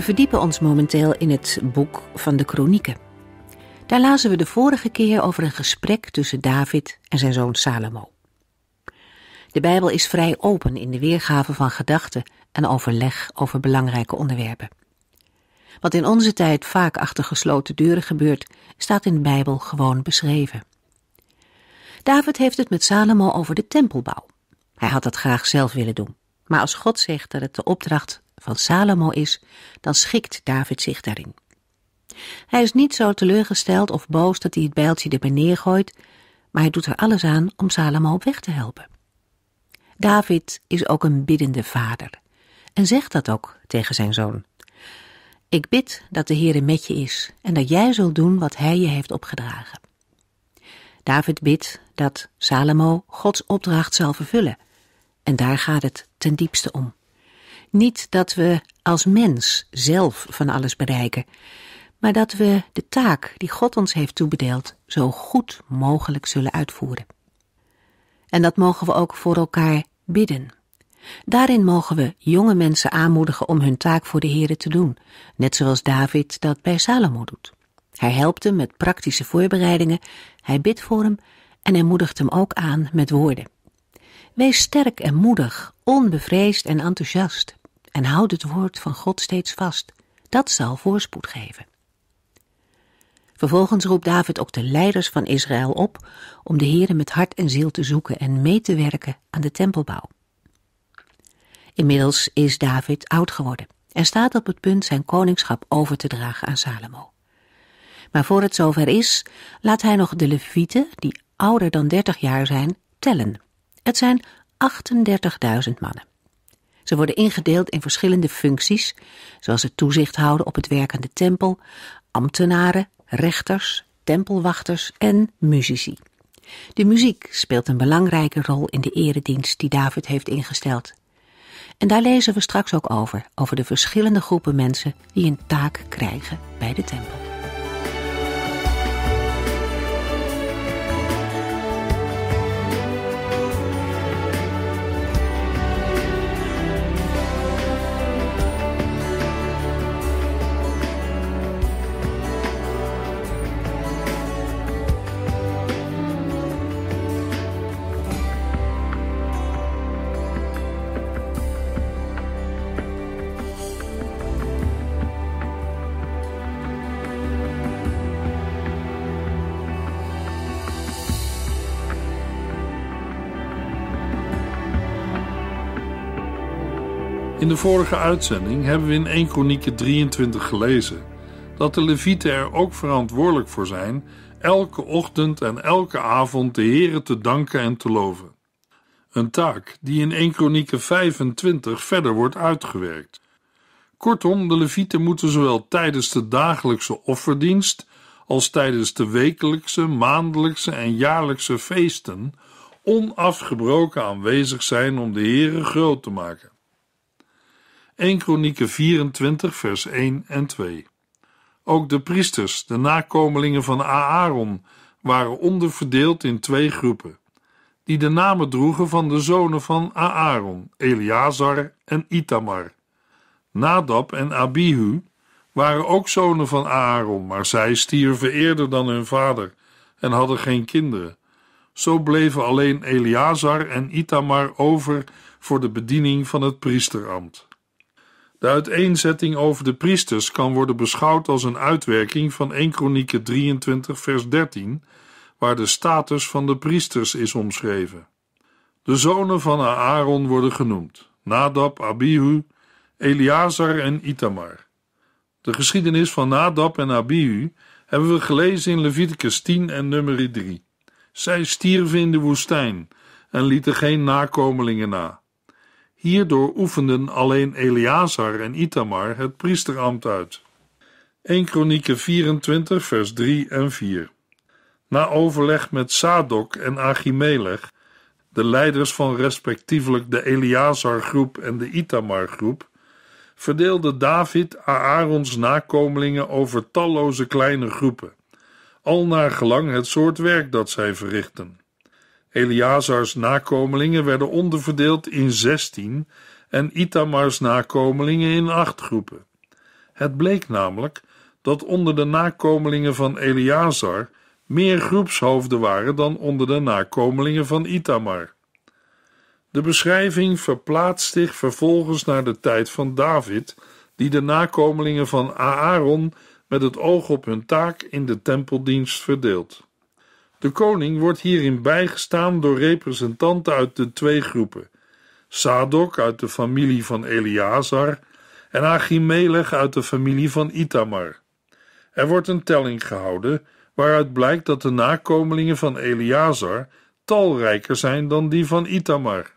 We verdiepen ons momenteel in het boek van de Kronieken. Daar lazen we de vorige keer over een gesprek tussen David en zijn zoon Salomo. De Bijbel is vrij open in de weergave van gedachten en overleg over belangrijke onderwerpen. Wat in onze tijd vaak achter gesloten deuren gebeurt, staat in de Bijbel gewoon beschreven. David heeft het met Salomo over de tempelbouw. Hij had dat graag zelf willen doen, maar als God zegt dat het de opdracht van Salomo is, dan schikt David zich daarin. Hij is niet zo teleurgesteld of boos dat hij het bijltje erbij neergooit, maar hij doet er alles aan om Salomo op weg te helpen. David is ook een biddende vader en zegt dat ook tegen zijn zoon. Ik bid dat de Heere met je is en dat jij zult doen wat hij je heeft opgedragen. David bidt dat Salomo Gods opdracht zal vervullen en daar gaat het ten diepste om. Niet dat we als mens zelf van alles bereiken, maar dat we de taak die God ons heeft toebedeeld zo goed mogelijk zullen uitvoeren. En dat mogen we ook voor elkaar bidden. Daarin mogen we jonge mensen aanmoedigen om hun taak voor de Heere te doen, net zoals David dat bij Salomo doet. Hij helpt hem met praktische voorbereidingen, hij bidt voor hem en hij moedigt hem ook aan met woorden. Wees sterk en moedig, onbevreesd en enthousiast en houd het woord van God steeds vast. Dat zal voorspoed geven. Vervolgens roept David ook de leiders van Israël op om de Heere met hart en ziel te zoeken en mee te werken aan de tempelbouw. Inmiddels is David oud geworden en staat op het punt zijn koningschap over te dragen aan Salomo. Maar voor het zover is, laat hij nog de levieten, die ouder dan dertig jaar zijn, tellen. Het zijn 38.000 mannen. Ze worden ingedeeld in verschillende functies, zoals het toezicht houden op het werk aan de tempel, ambtenaren, rechters, tempelwachters en muzici. De muziek speelt een belangrijke rol in de eredienst die David heeft ingesteld. En daar lezen we straks ook over, over de verschillende groepen mensen die een taak krijgen bij de tempel. de vorige uitzending hebben we in 1 Kronieken 23 gelezen dat de Levieten er ook verantwoordelijk voor zijn elke ochtend en elke avond de Here te danken en te loven. Een taak die in 1 Kronieken 25 verder wordt uitgewerkt. Kortom, de Levieten moeten zowel tijdens de dagelijkse offerdienst als tijdens de wekelijkse, maandelijkse en jaarlijkse feesten onafgebroken aanwezig zijn om de Here groot te maken. 1 Kronieken 24 vers 1 en 2. Ook de priesters, de nakomelingen van Aaron, waren onderverdeeld in twee groepen, die de namen droegen van de zonen van Aaron, Eleazar en Itamar. Nadab en Abihu waren ook zonen van Aaron, maar zij stierven eerder dan hun vader en hadden geen kinderen. Zo bleven alleen Eleazar en Itamar over voor de bediening van het priesterambt. De uiteenzetting over de priesters kan worden beschouwd als een uitwerking van 1 Kronieken 23 vers 13, waar de status van de priesters is omschreven. De zonen van Aaron worden genoemd: Nadab, Abihu, Eleazar en Itamar. De geschiedenis van Nadab en Abihu hebben we gelezen in Leviticus 10 en nummer 3. Zij stierven in de woestijn en lieten geen nakomelingen na. Hierdoor oefenden alleen Eleazar en Itamar het priesterambt uit. 1 Kronieken 24 vers 3 en 4 Na overleg met Sadok en Achimelech, de leiders van respectievelijk de Eleazar groep en de Itamar groep, verdeelde David Aarons nakomelingen over talloze kleine groepen, al naar gelang het soort werk dat zij verrichten. Eleazars nakomelingen werden onderverdeeld in zestien en Itamars nakomelingen in acht groepen. Het bleek namelijk dat onder de nakomelingen van Eleazar meer groepshoofden waren dan onder de nakomelingen van Itamar. De beschrijving verplaatst zich vervolgens naar de tijd van David, die de nakomelingen van Aaron met het oog op hun taak in de tempeldienst verdeelt. De koning wordt hierin bijgestaan door representanten uit de twee groepen: Sadok uit de familie van Eleazar en Achimelech uit de familie van Itamar. Er wordt een telling gehouden waaruit blijkt dat de nakomelingen van Eleazar talrijker zijn dan die van Itamar.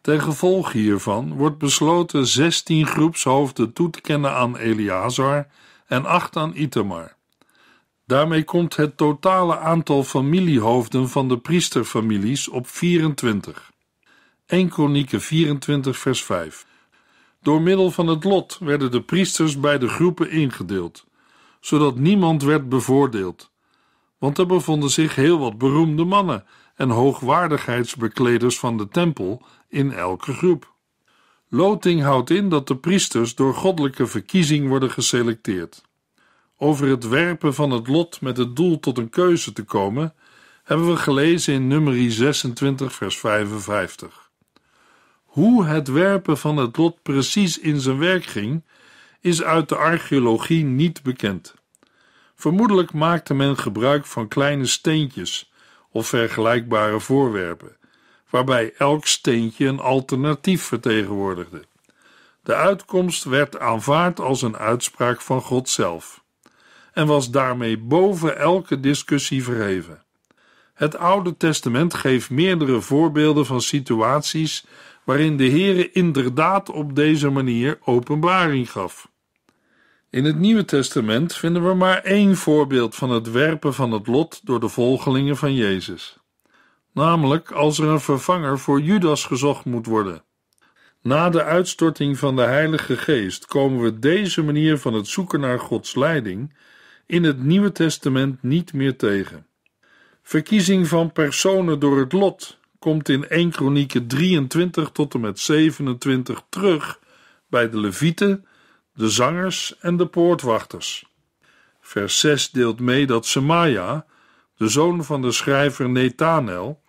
Ten gevolge hiervan wordt besloten 16 groepshoofden toe te kennen aan Eleazar en 8 aan Itamar. Daarmee komt het totale aantal familiehoofden van de priesterfamilies op 24. 1 Kronieken 24 vers 5 Door middel van het lot werden de priesters bij de groepen ingedeeld, zodat niemand werd bevoordeeld. Want er bevonden zich heel wat beroemde mannen en hoogwaardigheidsbekleders van de tempel in elke groep. Loting houdt in dat de priesters door goddelijke verkiezing worden geselecteerd over het werpen van het lot met het doel tot een keuze te komen, hebben we gelezen in nummer 26, vers 55. Hoe het werpen van het lot precies in zijn werk ging, is uit de archeologie niet bekend. Vermoedelijk maakte men gebruik van kleine steentjes of vergelijkbare voorwerpen, waarbij elk steentje een alternatief vertegenwoordigde. De uitkomst werd aanvaard als een uitspraak van God zelf en was daarmee boven elke discussie verheven. Het Oude Testament geeft meerdere voorbeelden van situaties waarin de Heere inderdaad op deze manier openbaring gaf. In het Nieuwe Testament vinden we maar één voorbeeld van het werpen van het lot door de volgelingen van Jezus. Namelijk als er een vervanger voor Judas gezocht moet worden. Na de uitstorting van de Heilige Geest komen we deze manier van het zoeken naar Gods leiding in het Nieuwe Testament niet meer tegen. Verkiezing van personen door het lot komt in 1 Kronieken 23 tot en met 27 terug bij de levieten, de zangers en de poortwachters. Vers 6 deelt mee dat Semaja, de zoon van de schrijver Netanel,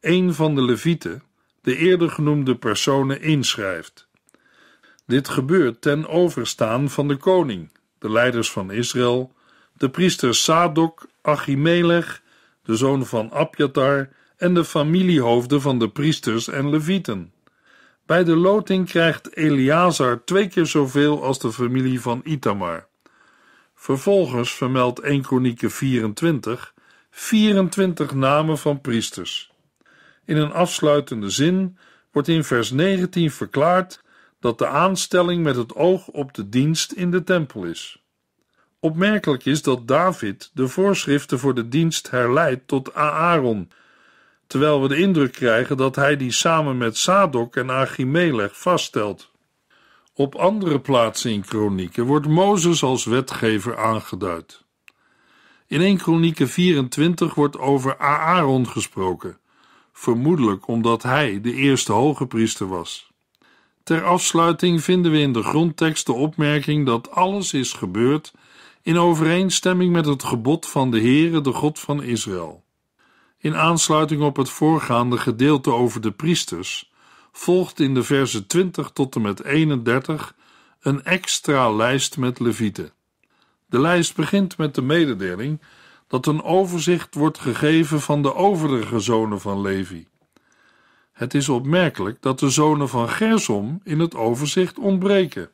een van de levieten, de eerder genoemde personen inschrijft. Dit gebeurt ten overstaan van de koning, de leiders van Israël de priesters Sadok, Achimelech, de zoon van Abjatar, en de familiehoofden van de priesters en levieten. Bij de loting krijgt Eleazar twee keer zoveel als de familie van Itamar. Vervolgens vermeldt 1 Kronieken 24 24 namen van priesters. In een afsluitende zin wordt in vers 19 verklaard dat de aanstelling met het oog op de dienst in de tempel is. Opmerkelijk is dat David de voorschriften voor de dienst herleidt tot Aaron, terwijl we de indruk krijgen dat hij die samen met Sadok en Achimelech vaststelt. Op andere plaatsen in Kronieken wordt Mozes als wetgever aangeduid. In 1 Kronieken 24 wordt over Aaron gesproken, vermoedelijk omdat hij de eerste hoge priester was. Ter afsluiting vinden we in de grondtekst de opmerking dat alles is gebeurd in overeenstemming met het gebod van de Heere, de God van Israël. In aansluiting op het voorgaande gedeelte over de priesters volgt in de versen 20 tot en met 31 een extra lijst met levieten. De lijst begint met de mededeling dat een overzicht wordt gegeven van de overige zonen van Levi. Het is opmerkelijk dat de zonen van Gersom in het overzicht ontbreken.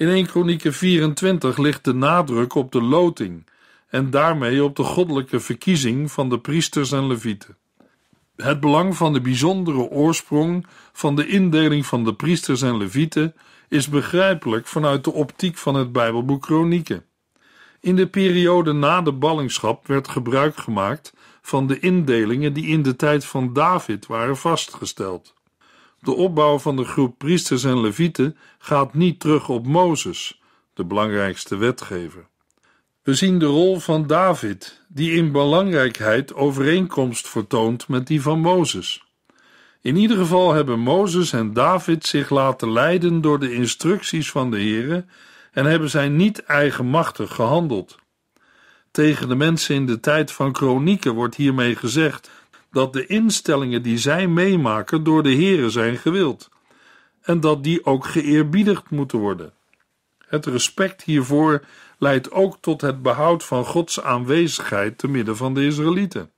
In 1 Kronieken 24 ligt de nadruk op de loting en daarmee op de goddelijke verkiezing van de priesters en levieten. Het belang van de bijzondere oorsprong van de indeling van de priesters en levieten is begrijpelijk vanuit de optiek van het Bijbelboek Kronieken. In de periode na de ballingschap werd gebruik gemaakt van de indelingen die in de tijd van David waren vastgesteld. De opbouw van de groep priesters en levieten gaat niet terug op Mozes, de belangrijkste wetgever. We zien de rol van David, die in belangrijkheid overeenkomst vertoont met die van Mozes. In ieder geval hebben Mozes en David zich laten leiden door de instructies van de Heere en hebben zij niet eigenmachtig gehandeld. Tegen de mensen in de tijd van kronieken wordt hiermee gezegd dat de instellingen die zij meemaken door de Here zijn gewild en dat die ook geëerbiedigd moeten worden. Het respect hiervoor leidt ook tot het behoud van Gods aanwezigheid te midden van de Israëlieten.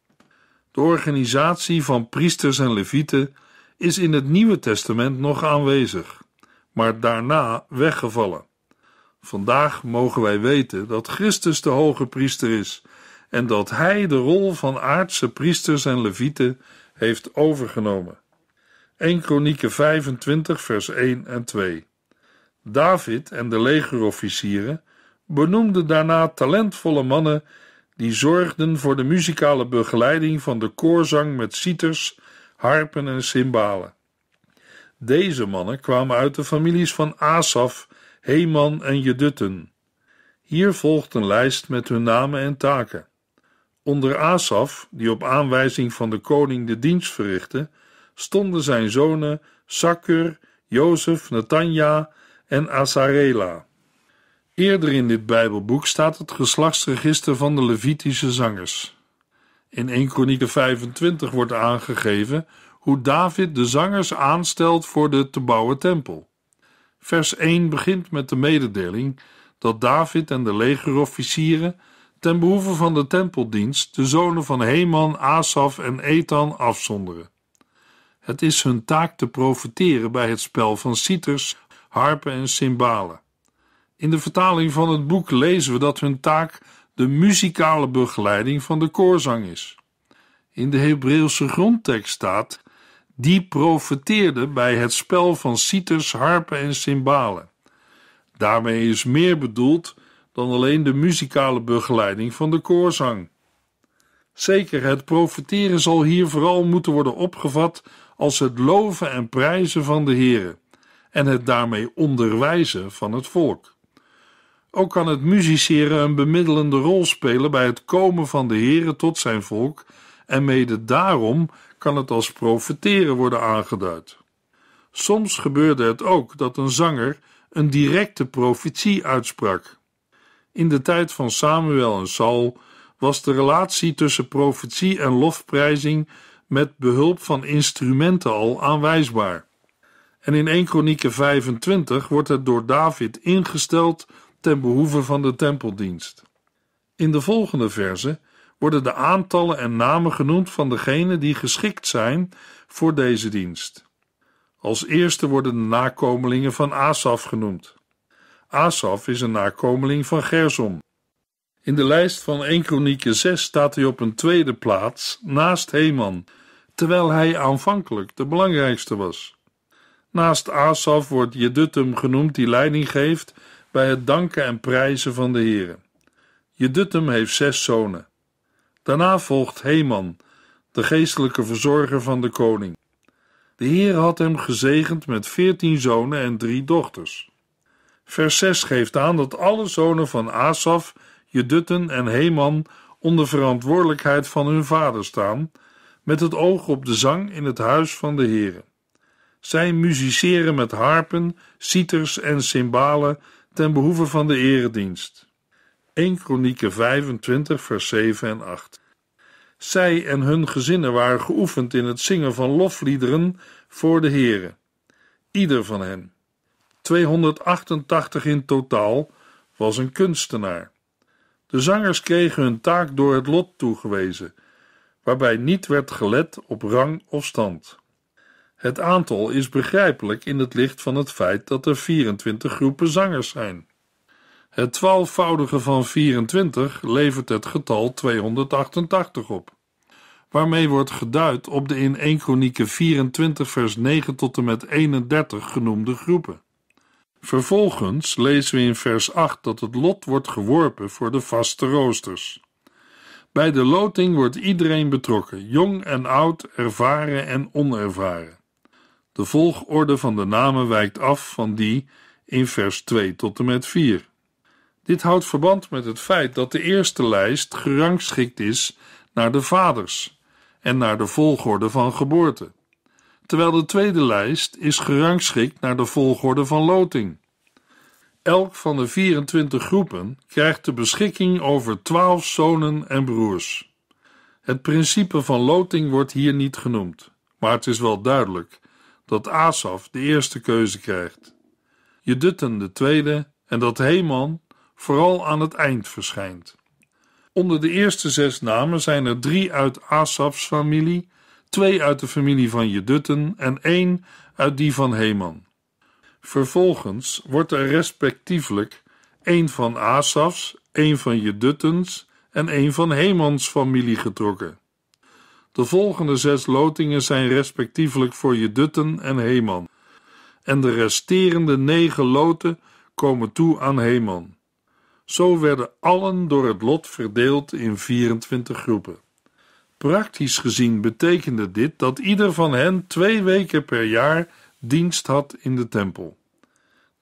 De organisatie van priesters en levieten is in het Nieuwe Testament nog aanwezig, maar daarna weggevallen. Vandaag mogen wij weten dat Christus de hoge priester is en dat hij de rol van aardse priesters en levieten heeft overgenomen. 1 Kronieken 25 vers 1 en 2 David en de legerofficieren benoemden daarna talentvolle mannen die zorgden voor de muzikale begeleiding van de koorzang met citers, harpen en cymbalen. Deze mannen kwamen uit de families van Asaf, Heman en Jedutten. Hier volgt een lijst met hun namen en taken. Onder Asaf, die op aanwijzing van de koning de dienst verrichtte, stonden zijn zonen Sakur, Jozef, Netanja en Asarela. Eerder in dit Bijbelboek staat het geslachtsregister van de Levitische zangers. In 1 Kronieken 25 wordt aangegeven hoe David de zangers aanstelt voor de te bouwen tempel. Vers 1 begint met de mededeling dat David en de legerofficieren ten behoeve van de tempeldienst de zonen van Heman, Asaf en Ethan afzonderen. Het is hun taak te profiteren bij het spel van citers, harpen en cymbalen. In de vertaling van het boek lezen we dat hun taak de muzikale begeleiding van de koorzang is. In de Hebreeuwse grondtekst staat: die profiteerden bij het spel van citers, harpen en cymbalen. Daarmee is meer bedoeld dan alleen de muzikale begeleiding van de koorzang. Zeker, het profiteren zal hier vooral moeten worden opgevat als het loven en prijzen van de here, en het daarmee onderwijzen van het volk. Ook kan het muziceren een bemiddelende rol spelen bij het komen van de here tot zijn volk en mede daarom kan het als profiteren worden aangeduid. Soms gebeurde het ook dat een zanger een directe profetie uitsprak. In de tijd van Samuel en Saul was de relatie tussen profetie en lofprijzing met behulp van instrumenten al aanwijsbaar. En in 1 Kronieken 25 wordt het door David ingesteld ten behoeve van de tempeldienst. In de volgende verse worden de aantallen en namen genoemd van degenen die geschikt zijn voor deze dienst. Als eerste worden de nakomelingen van Asaf genoemd. Asaf is een nakomeling van Gersom. In de lijst van 1 Kronieken 6 staat hij op een tweede plaats naast Heman, terwijl hij aanvankelijk de belangrijkste was. Naast Asaf wordt Jedutum genoemd die leiding geeft bij het danken en prijzen van de heren. Jedutum heeft zes zonen. Daarna volgt Heman, de geestelijke verzorger van de koning. De Heer had hem gezegend met veertien zonen en drie dochters. Vers 6 geeft aan dat alle zonen van Asaf, Jedutten en Heman onder verantwoordelijkheid van hun vader staan, met het oog op de zang in het huis van de heren. Zij musiceren met harpen, citers en cymbalen ten behoeve van de eredienst. 1 Kronieken 25 vers 7 en 8 Zij en hun gezinnen waren geoefend in het zingen van lofliederen voor de heren, ieder van hen. 288 in totaal, was een kunstenaar. De zangers kregen hun taak door het lot toegewezen, waarbij niet werd gelet op rang of stand. Het aantal is begrijpelijk in het licht van het feit dat er 24 groepen zangers zijn. Het twaalfvoudige van 24 levert het getal 288 op, waarmee wordt geduid op de in 1 24 vers 9 tot en met 31 genoemde groepen. Vervolgens lezen we in vers 8 dat het lot wordt geworpen voor de vaste roosters. Bij de loting wordt iedereen betrokken, jong en oud, ervaren en onervaren. De volgorde van de namen wijkt af van die in vers 2 tot en met 4. Dit houdt verband met het feit dat de eerste lijst gerangschikt is naar de vaders en naar de volgorde van geboorte terwijl de tweede lijst is gerangschikt naar de volgorde van loting. Elk van de 24 groepen krijgt de beschikking over 12 zonen en broers. Het principe van loting wordt hier niet genoemd, maar het is wel duidelijk dat Asaf de eerste keuze krijgt. Jedutten de tweede en dat Heman vooral aan het eind verschijnt. Onder de eerste zes namen zijn er drie uit Asafs familie twee uit de familie van Jedutten en één uit die van Heman. Vervolgens wordt er respectievelijk één van Asafs, één van Jeduttens en één van Hemans familie getrokken. De volgende zes lotingen zijn respectievelijk voor Jedutten en Heman. En de resterende negen loten komen toe aan Heman. Zo werden allen door het lot verdeeld in 24 groepen. Praktisch gezien betekende dit dat ieder van hen twee weken per jaar dienst had in de tempel.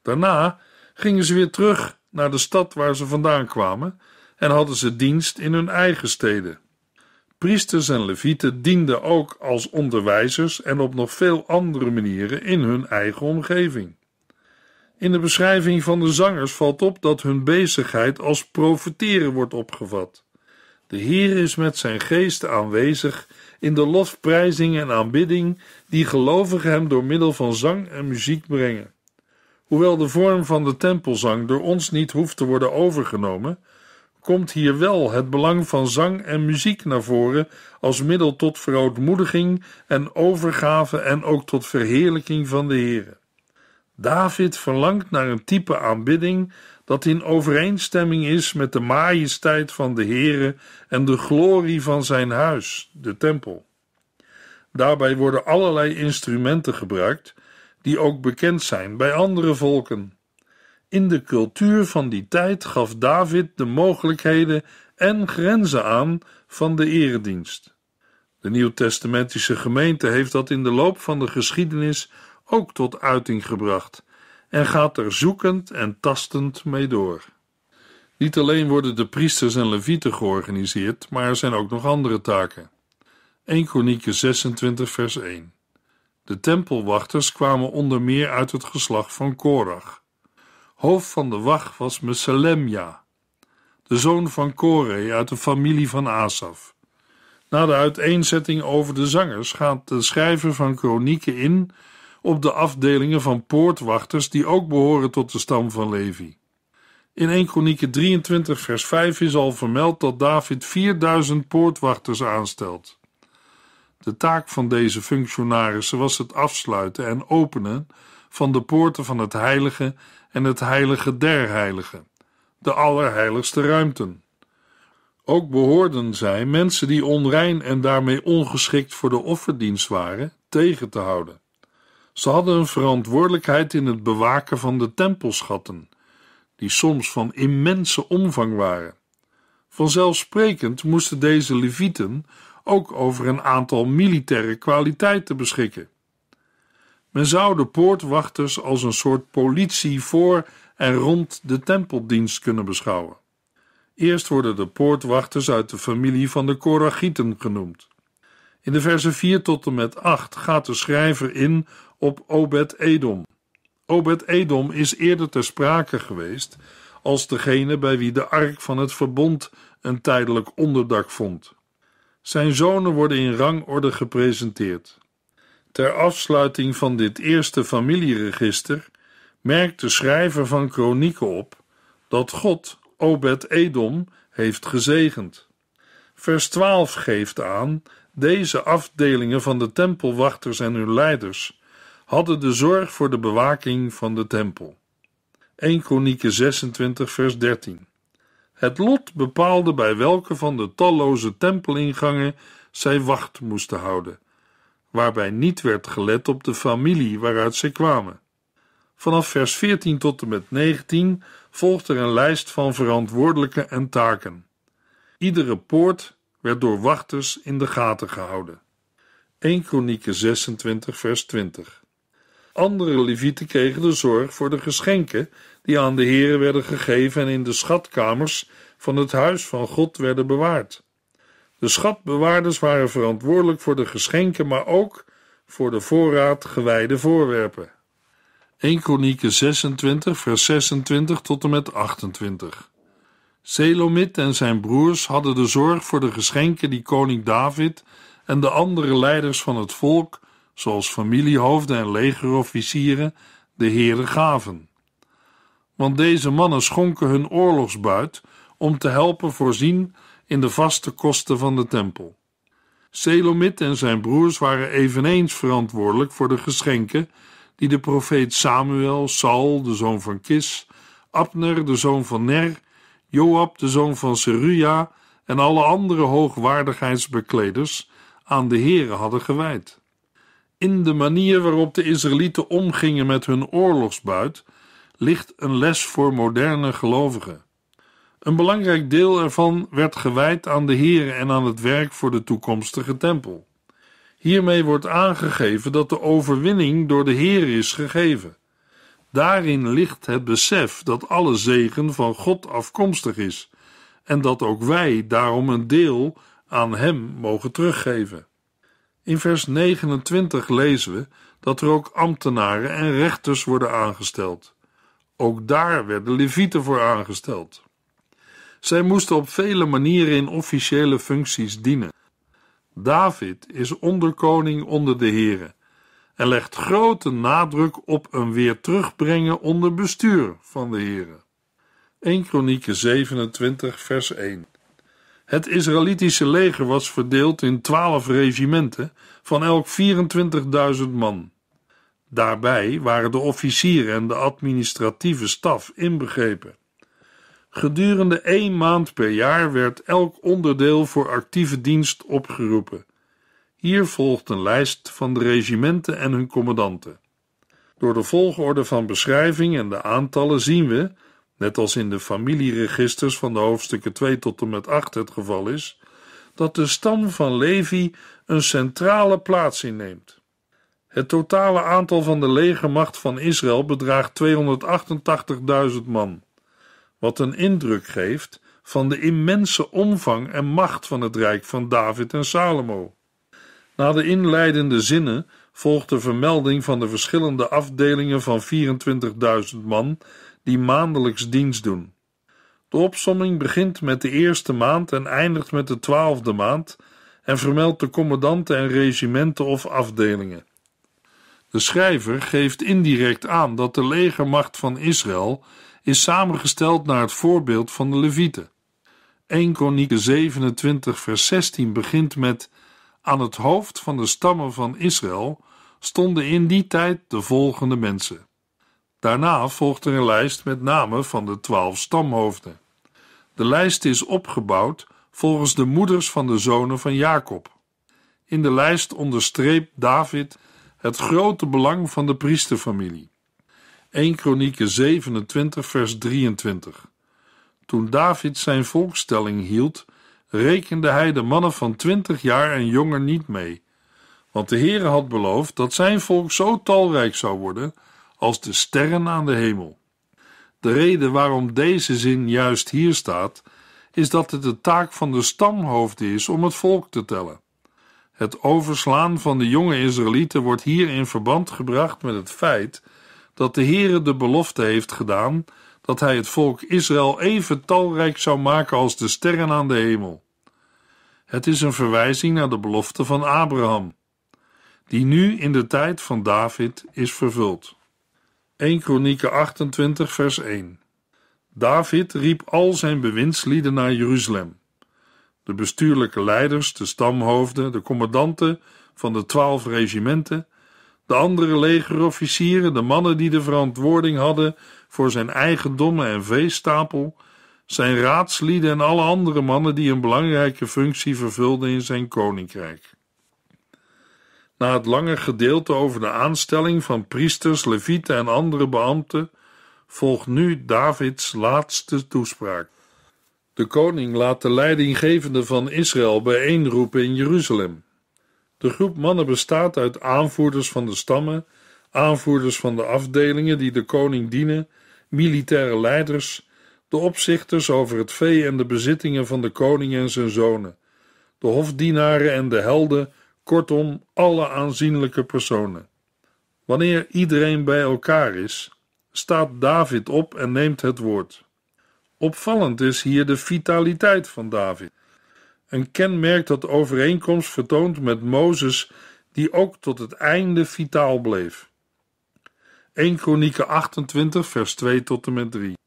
Daarna gingen ze weer terug naar de stad waar ze vandaan kwamen en hadden ze dienst in hun eigen steden. Priesters en levieten dienden ook als onderwijzers en op nog veel andere manieren in hun eigen omgeving. In de beschrijving van de zangers valt op dat hun bezigheid als profiteren wordt opgevat. De Heer is met zijn geest aanwezig in de lofprijzing en aanbidding die gelovigen hem door middel van zang en muziek brengen. Hoewel de vorm van de tempelzang door ons niet hoeft te worden overgenomen, komt hier wel het belang van zang en muziek naar voren als middel tot verootmoediging en overgave en ook tot verheerlijking van de Heer. David verlangt naar een type aanbidding dat in overeenstemming is met de majesteit van de Heere en de glorie van zijn huis, de tempel. Daarbij worden allerlei instrumenten gebruikt die ook bekend zijn bij andere volken. In de cultuur van die tijd gaf David de mogelijkheden en grenzen aan van de eredienst. De Nieuwtestamentische gemeente heeft dat in de loop van de geschiedenis ook tot uiting gebracht en gaat er zoekend en tastend mee door. Niet alleen worden de priesters en levieten georganiseerd, maar er zijn ook nog andere taken. 1 Kronieken 26 vers 1 De tempelwachters kwamen onder meer uit het geslacht van Korach. Hoofd van de wacht was Meselemja, de zoon van Kore uit de familie van Asaf. Na de uiteenzetting over de zangers gaat de schrijver van Kronieken in op de afdelingen van poortwachters die ook behoren tot de stam van Levi. In 1 Kronieken 23 vers 5 is al vermeld dat David 4000 poortwachters aanstelt. De taak van deze functionarissen was het afsluiten en openen van de poorten van het heilige en het heilige der heiligen, de allerheiligste ruimten. Ook behoorden zij mensen die onrein en daarmee ongeschikt voor de offerdienst waren tegen te houden. Ze hadden een verantwoordelijkheid in het bewaken van de tempelschatten, die soms van immense omvang waren. Vanzelfsprekend moesten deze levieten ook over een aantal militaire kwaliteiten beschikken. Men zou de poortwachters als een soort politie voor en rond de tempeldienst kunnen beschouwen. Eerst worden de poortwachters uit de familie van de Korachieten genoemd. In de versen 4 tot en met 8 gaat de schrijver in op Obed-Edom. Obed-Edom is eerder ter sprake geweest als degene bij wie de ark van het verbond een tijdelijk onderdak vond. Zijn zonen worden in rangorde gepresenteerd. Ter afsluiting van dit eerste familieregister merkt de schrijver van Kronieken op dat God Obed-Edom heeft gezegend. Vers 12 geeft aan deze afdelingen van de tempelwachters en hun leiders hadden de zorg voor de bewaking van de tempel. 1 Kronieken 26 vers 13 Het lot bepaalde bij welke van de talloze tempelingangen zij wacht moesten houden, waarbij niet werd gelet op de familie waaruit zij kwamen. Vanaf vers 14 tot en met 19 volgt er een lijst van verantwoordelijken en taken. Iedere poort werd door wachters in de gaten gehouden. 1 Kronieken 26 vers 20 andere levieten kregen de zorg voor de geschenken die aan de heren werden gegeven en in de schatkamers van het huis van God werden bewaard. De schatbewaarders waren verantwoordelijk voor de geschenken, maar ook voor de voorraad gewijde voorwerpen. 1 Kronieken 26 vers 26 tot en met 28 Selomit en zijn broers hadden de zorg voor de geschenken die koning David en de andere leiders van het volk zoals familiehoofden en legerofficieren, de heren gaven. Want deze mannen schonken hun oorlogsbuit om te helpen voorzien in de vaste kosten van de tempel. Selomit en zijn broers waren eveneens verantwoordelijk voor de geschenken die de profeet Samuel, Saul, de zoon van Kis, Abner, de zoon van Ner, Joab, de zoon van Seruja en alle andere hoogwaardigheidsbekleders aan de heren hadden gewijd. In de manier waarop de Israëlieten omgingen met hun oorlogsbuit ligt een les voor moderne gelovigen. Een belangrijk deel ervan werd gewijd aan de Heer en aan het werk voor de toekomstige tempel. Hiermee wordt aangegeven dat de overwinning door de Heer is gegeven. Daarin ligt het besef dat alle zegen van God afkomstig is en dat ook wij daarom een deel aan Hem mogen teruggeven. In vers 29 lezen we dat er ook ambtenaren en rechters worden aangesteld. Ook daar werden levieten voor aangesteld. Zij moesten op vele manieren in officiële functies dienen. David is onderkoning onder de heren en legt grote nadruk op een weer terugbrengen onder bestuur van de heren. 1 Kronieken 27 vers 1 het Israëlitische leger was verdeeld in twaalf regimenten van elk 24.000 man. Daarbij waren de officieren en de administratieve staf inbegrepen. Gedurende één maand per jaar werd elk onderdeel voor actieve dienst opgeroepen. Hier volgt een lijst van de regimenten en hun commandanten. Door de volgorde van beschrijving en de aantallen zien we net als in de familieregisters van de hoofdstukken 2 tot en met 8 het geval is, dat de stam van Levi een centrale plaats inneemt. Het totale aantal van de legermacht van Israël bedraagt 288.000 man, wat een indruk geeft van de immense omvang en macht van het rijk van David en Salomo. Na de inleidende zinnen volgt de vermelding van de verschillende afdelingen van 24.000 man die maandelijks dienst doen. De opsomming begint met de eerste maand en eindigt met de twaalfde maand en vermeldt de commandanten en regimenten of afdelingen. De schrijver geeft indirect aan dat de legermacht van Israël is samengesteld naar het voorbeeld van de Levieten. 1 Kronieken 27 vers 16 begint met aan het hoofd van de stammen van Israël stonden in die tijd de volgende mensen. Daarna volgt er een lijst met namen van de twaalf stamhoofden. De lijst is opgebouwd volgens de moeders van de zonen van Jacob. In de lijst onderstreept David het grote belang van de priesterfamilie. 1 Kronieken 27 vers 23 Toen David zijn volkstelling hield, rekende hij de mannen van twintig jaar en jonger niet mee, want de Heere had beloofd dat zijn volk zo talrijk zou worden als de sterren aan de hemel. De reden waarom deze zin juist hier staat, is dat het de taak van de stamhoofden is om het volk te tellen. Het overslaan van de jonge Israëlieten wordt hier in verband gebracht met het feit dat de Heere de belofte heeft gedaan dat hij het volk Israël even talrijk zou maken als de sterren aan de hemel. Het is een verwijzing naar de belofte van Abraham, die nu in de tijd van David is vervuld. 1 Kronieken 28 vers 1 David riep al zijn bewindslieden naar Jeruzalem. De bestuurlijke leiders, de stamhoofden, de commandanten van de twaalf regimenten, de andere legerofficieren, de mannen die de verantwoording hadden voor zijn eigendommen en veestapel, zijn raadslieden en alle andere mannen die een belangrijke functie vervulden in zijn koninkrijk. Na het lange gedeelte over de aanstelling van priesters, levieten en andere beambten volgt nu Davids laatste toespraak. De koning laat de leidinggevende van Israël bijeenroepen in Jeruzalem. De groep mannen bestaat uit aanvoerders van de stammen, aanvoerders van de afdelingen die de koning dienen, militaire leiders, de opzichters over het vee en de bezittingen van de koning en zijn zonen, de hofdienaren en de helden kortom alle aanzienlijke personen. Wanneer iedereen bij elkaar is, staat David op en neemt het woord. Opvallend is hier de vitaliteit van David. Een kenmerk dat overeenkomst vertoont met Mozes, die ook tot het einde vitaal bleef. 1 Kronieken 28, vers 2 tot en met 3.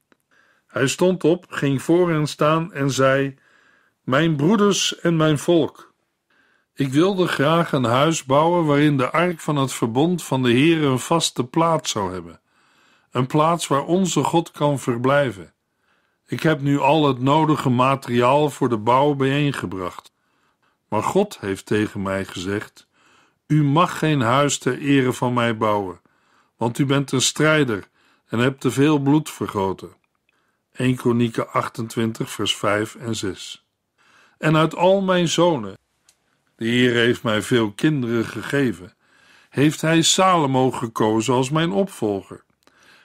Hij stond op, ging voor hen staan en zei: Mijn broeders en mijn volk. Ik wilde graag een huis bouwen waarin de ark van het verbond van de Heer een vaste plaats zou hebben. Een plaats waar onze God kan verblijven. Ik heb nu al het nodige materiaal voor de bouw bijeengebracht. Maar God heeft tegen mij gezegd: U mag geen huis ter ere van mij bouwen, want u bent een strijder en hebt te veel bloed vergoten. 1 konieken 28, vers 5 en 6. En uit al mijn zonen de Heer heeft mij veel kinderen gegeven. Heeft hij Salomo gekozen als mijn opvolger?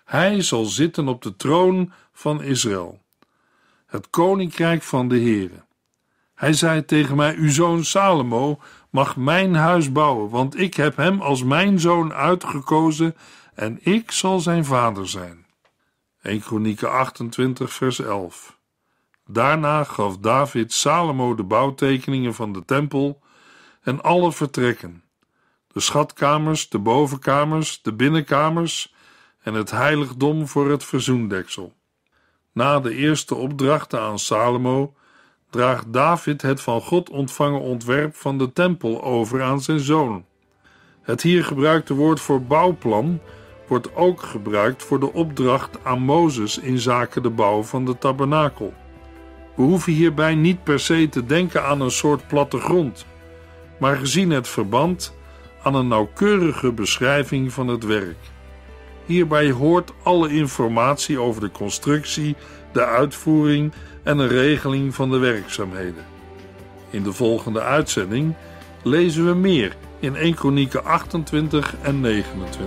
Hij zal zitten op de troon van Israël, het koninkrijk van de Heer. Hij zei tegen mij: Uw zoon Salomo mag mijn huis bouwen, want ik heb hem als mijn zoon uitgekozen en ik zal zijn vader zijn. 1 Kronieken 28, vers 11. Daarna gaf David Salomo de bouwtekeningen van de tempel en alle vertrekken, de schatkamers, de bovenkamers, de binnenkamers en het heiligdom voor het verzoendeksel. Na de eerste opdrachten aan Salomo draagt David het van God ontvangen ontwerp van de tempel over aan zijn zoon. Het hier gebruikte woord voor bouwplan wordt ook gebruikt voor de opdracht aan Mozes in zaken de bouw van de tabernakel. We hoeven hierbij niet per se te denken aan een soort plattegrond, maar gezien het verband aan een nauwkeurige beschrijving van het werk. Hierbij hoort alle informatie over de constructie, de uitvoering en de regeling van de werkzaamheden. In de volgende uitzending lezen we meer in 1 Kronieken 28 en 29.